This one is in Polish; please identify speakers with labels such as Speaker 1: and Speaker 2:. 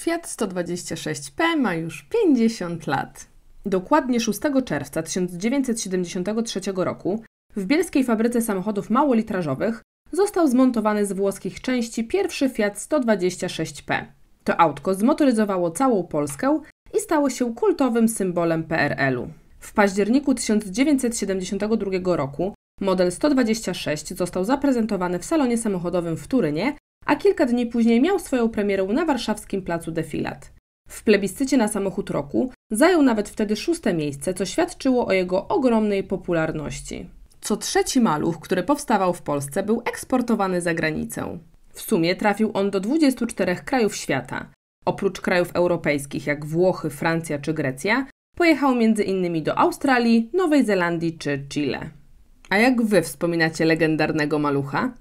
Speaker 1: Fiat 126P ma już 50 lat. Dokładnie 6 czerwca 1973 roku w bielskiej fabryce samochodów małolitrażowych został zmontowany z włoskich części pierwszy Fiat 126P. To autko zmotoryzowało całą Polskę i stało się kultowym symbolem PRL-u. W październiku 1972 roku model 126 został zaprezentowany w salonie samochodowym w Turynie a kilka dni później miał swoją premierę na warszawskim placu Defilat. W plebiscycie na samochód roku zajął nawet wtedy szóste miejsce, co świadczyło o jego ogromnej popularności. Co trzeci maluch, który powstawał w Polsce, był eksportowany za granicę. W sumie trafił on do 24 krajów świata. Oprócz krajów europejskich jak Włochy, Francja czy Grecja, pojechał m.in. do Australii, Nowej Zelandii czy Chile. A jak wy wspominacie legendarnego malucha?